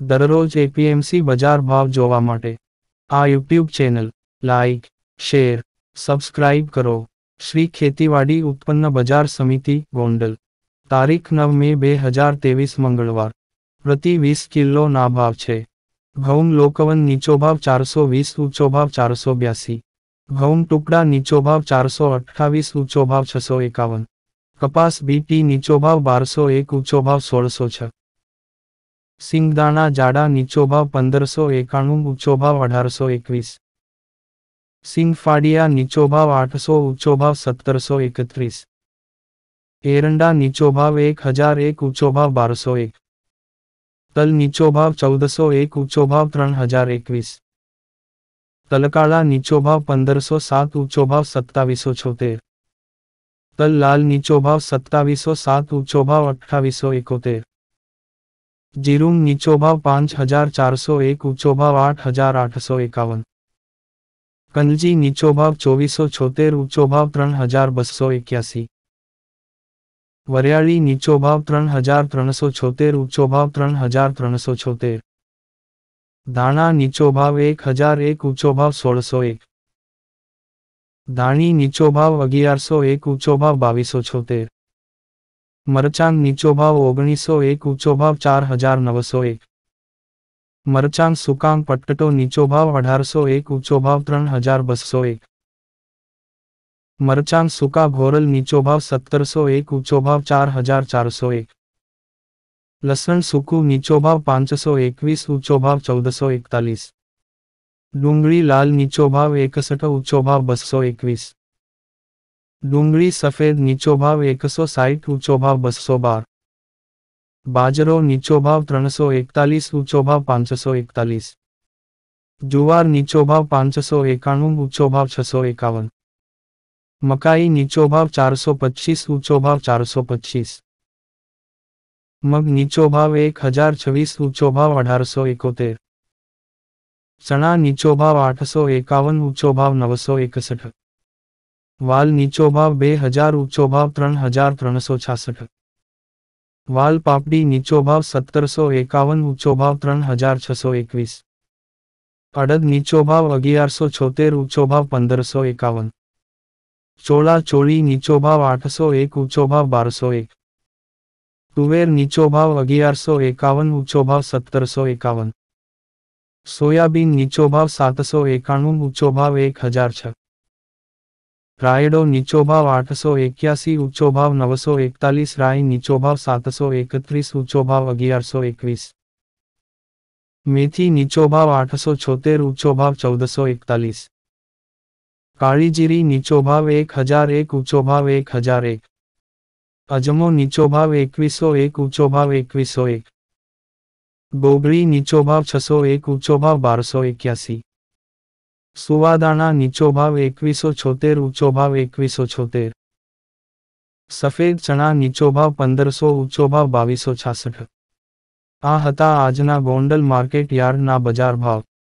દરરોજ એપીએમસી બજાર ભાવ જોવા માટે આ YouTube channel like share subscribe કરો શ્રી ખેતીવાડી ઉત્પન્ન બજાર સમિતિ ગોંડલ તારીખ નવ મે બે હજાર ત્રેવીસ મંગળવાર પ્રતિ વીસ કિલોના ભાવ છે ઘઉં લોકવન નીચો ભાવ ચારસો વીસ ઊંચો ભાવ ચારસો બ્યાસી ઘઉં ટુકડા નીચો ભાવ ચારસો અઠ્ઠાવીસ ઊંચો ભાવ છસો એકાવન કપાસ બીટી નીચો ભાવ બારસો એક ઊંચો ભાવ સોળસો છ सिंगदाणा जाडा नीचो भाव पंदर सौ एकाणु भाव अठार सौ एकवीस सिंगफाड़िया भाव आठ सौ भाव सत्तर सौ एकत्रीस एरंडा भाव एक हजार एक भाव बार सौ एक तल नीचो भाव चौदह सौ एक भाव तरण हजार एकवीस तलकाला भाव पंदर सौ सात ऊंचो भाव सत्तावीसो छोतेर तल लाल भाव सत्तावीसो सात ऊंचो भाव अठावीसो एकोतेर जीरूम नीचोभाव पांच हजार चार सौ एक उच्चोभाव आठ हजार आठ सौ इक्यावन कंजी नीचोभाव चौबीस सौ छोतेर उच्चोभाव त्रन हजार बसो इक्यासी वरियाली नीचोभाव त्रन हजार त्रन सौ छोतेर उच्चोभाव त्रन हजार त्रन सौ छोतेर धाणा नीचोभाव एक हजार एक भाव सोल सौ एक धाणी नीचोभाव अगियारसो एक उच्चोभाव बीसो छोतेर मरचांद नीचो भाव ओगनीसो एक ऊंचो भाव चार हजार नवसो एक मरचांद सुकांग पटकटो नीचो भाव अठारसो एक ऊंचो भाव त्रण हजार बसो एक मरचांद सुका घोरल नीचो भाव सत्तरसो एक ऊंचो भाव चार हजार चारसो एक लसन सुकू नीचो भाव पांच सौ एक ऊंचो भाव सौ एकतालीस डूंगी लाल नीचो भाव एकसठ ऊंचो भाव बसो एकवीस डूंगी सफेद नीचो भाव एक सौ साइठ भाव बसो बार बाजरो नीचोभाव त्रण सौ एकतालीस भाव पांच सौ एकतालीस जुवार भाव पांच सौ एकाणु ऊंचोभाव छ सौ एकावन मकाई नीचो भाव चार सौ पच्चीस भाव चार सौ पच्चीस मग नीचो भाव एक हजार छवीस भाव अठार सौ इकोतेर चना नीचो भाव आठ सौ एकवन ऊंचोभाव नवसौ एकसठ વાલ નીચો ભાવ બે હજાર ઊંચો ભાવ ત્રણ હજાર ત્રણસો છાસઠ વાલ પાપડી નીચો ભાવ સત્તરસો એકાવન ઊંચો ભાવ ત્રણ હજાર છસો એકવીસ અડદ નીચો ભાવ અગિયારસો છોતેર ઊંચો ભાવ પંદરસો એકાવન ચોળા ચોળી નીચો ભાવ આઠસો એક ઊંચો ભાવ બારસો એક તુવેર નીચો ભાવ અગિયારસો એકાવન ઊંચો ભાવ સત્તરસો એકાવન સોયાબીન નીચો ભાવ સાતસો એકાણું ઊંચો ભાવ એક હજાર છ रायडो नीचो भाव आठ सौ एक इक्यासी भाव नव सौ एकतालीस राय भाव सात सौ इकतीस उच्चोभाव अगियार सौ एक मेथी भाव आठ सौ छोतेर उच्चोभाव चौदह सौ इकतालीस काड़ीजीरी निचोभाव एक हजार एक भाव एक हजार एक अजमो नीचो भाव एक उच्चोभाव भाव एक नीचो भाव छ सौ एक भाव बारह सौ इक्यासी સુવાદાણા નીચો ભાવ એકવીસો છોતેર ઊંચો ભાવ એકવીસો છોતેર સફેદ ચણા નીચો ભાવ પંદરસો ઊંચો ભાવ બાવીસો છાસઠ આ હતા આજના ગોંડલ માર્કેટ યાર્ડના બજાર ભાવ